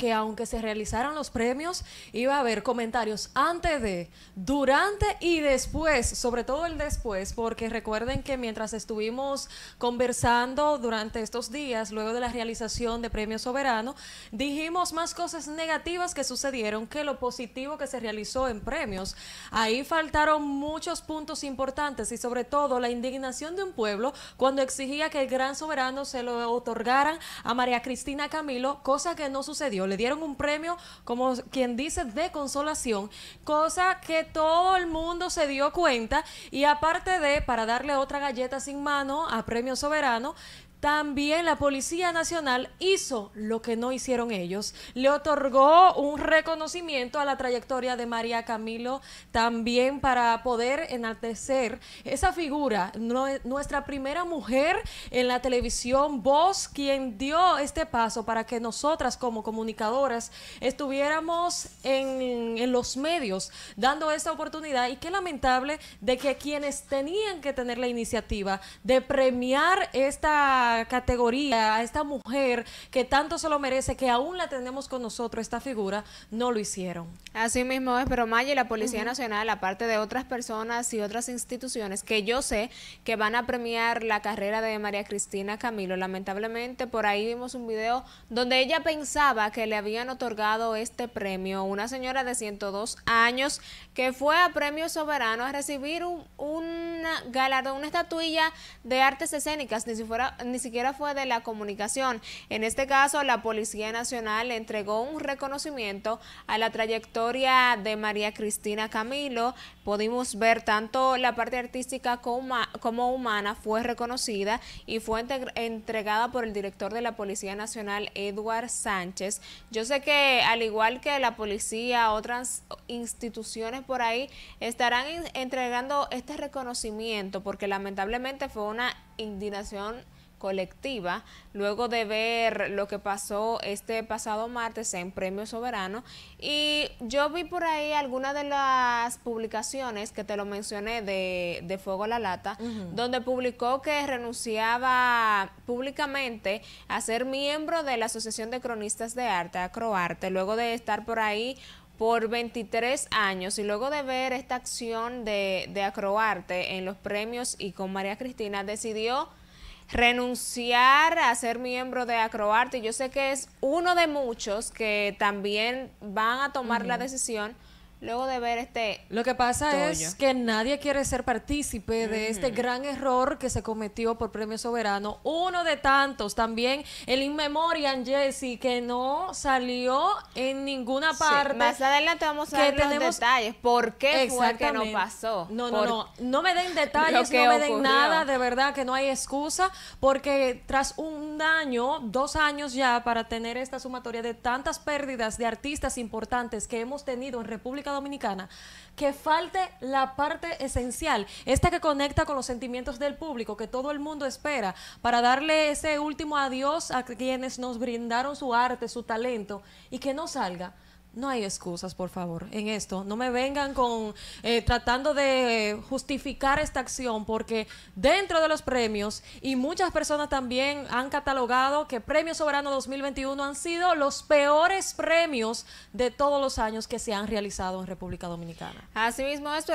que aunque se realizaran los premios, iba a haber comentarios antes de, durante y después, sobre todo el después, porque recuerden que mientras estuvimos conversando durante estos días, luego de la realización de Premio Soberano, dijimos más cosas negativas que sucedieron que lo positivo que se realizó en premios. Ahí faltaron muchos puntos importantes y sobre todo la indignación de un pueblo cuando exigía que el gran soberano se lo otorgaran a María Cristina Camilo, cosa que no sucedió le dieron un premio, como quien dice, de consolación, cosa que todo el mundo se dio cuenta. Y aparte de, para darle otra galleta sin mano a Premio Soberano, también la Policía Nacional hizo lo que no hicieron ellos. Le otorgó un reconocimiento a la trayectoria de María Camilo, también para poder enaltecer esa figura, nuestra primera mujer en la televisión, voz, quien dio este paso para que nosotras como comunicadoras estuviéramos en, en los medios dando esta oportunidad. Y qué lamentable de que quienes tenían que tener la iniciativa de premiar esta categoría, a esta mujer que tanto se lo merece, que aún la tenemos con nosotros, esta figura, no lo hicieron. Así mismo es, pero Maya y la Policía Nacional, aparte de otras personas y otras instituciones que yo sé que van a premiar la carrera de María Cristina Camilo, lamentablemente por ahí vimos un video donde ella pensaba que le habían otorgado este premio, una señora de 102 años que fue a Premio Soberano a recibir un galardó una estatuilla de artes escénicas, ni, si fuera, ni siquiera fue de la comunicación. En este caso, la Policía Nacional entregó un reconocimiento a la trayectoria de María Cristina Camilo. Pudimos ver tanto la parte artística como, como humana fue reconocida y fue entregada por el director de la Policía Nacional, Edward Sánchez. Yo sé que al igual que la policía, otras instituciones por ahí estarán entregando este reconocimiento porque lamentablemente fue una indignación colectiva, luego de ver lo que pasó este pasado martes en Premio Soberano. Y yo vi por ahí algunas de las publicaciones que te lo mencioné de, Fuego a la Lata, donde publicó que renunciaba públicamente a ser miembro de la Asociación de Cronistas de Arte, Acroarte, luego de estar por ahí por 23 años y luego de ver esta acción de, de Acroarte en los premios y con María Cristina decidió renunciar a ser miembro de Acroarte. Yo sé que es uno de muchos que también van a tomar la decisión luego de ver este... Lo que pasa es que nadie quiere ser partícipe de mm. este gran error que se cometió por Premio Soberano, uno de tantos, también el In Memoriam Jesse, que no salió en ninguna parte. Más adelante vamos a ver los detalles, por qué fue que no pasó. No, no, no, no me den detalles, no me den nada, de verdad que no hay excusa, porque tras un año, dos años ya, para tener esta sumatoria de tantas pérdidas de artistas importantes que hemos tenido en República Dominicana, que falte la parte esencial, esta que conecta con los sentimientos del público, que todo el mundo espera, para darle ese último adiós a quienes nos brindaron su arte, su talento, y que no salga no hay excusas, por favor, en esto. No me vengan con eh, tratando de justificar esta acción, porque dentro de los premios, y muchas personas también han catalogado que Premios Soberano 2021 han sido los peores premios de todos los años que se han realizado en República Dominicana. Asimismo esto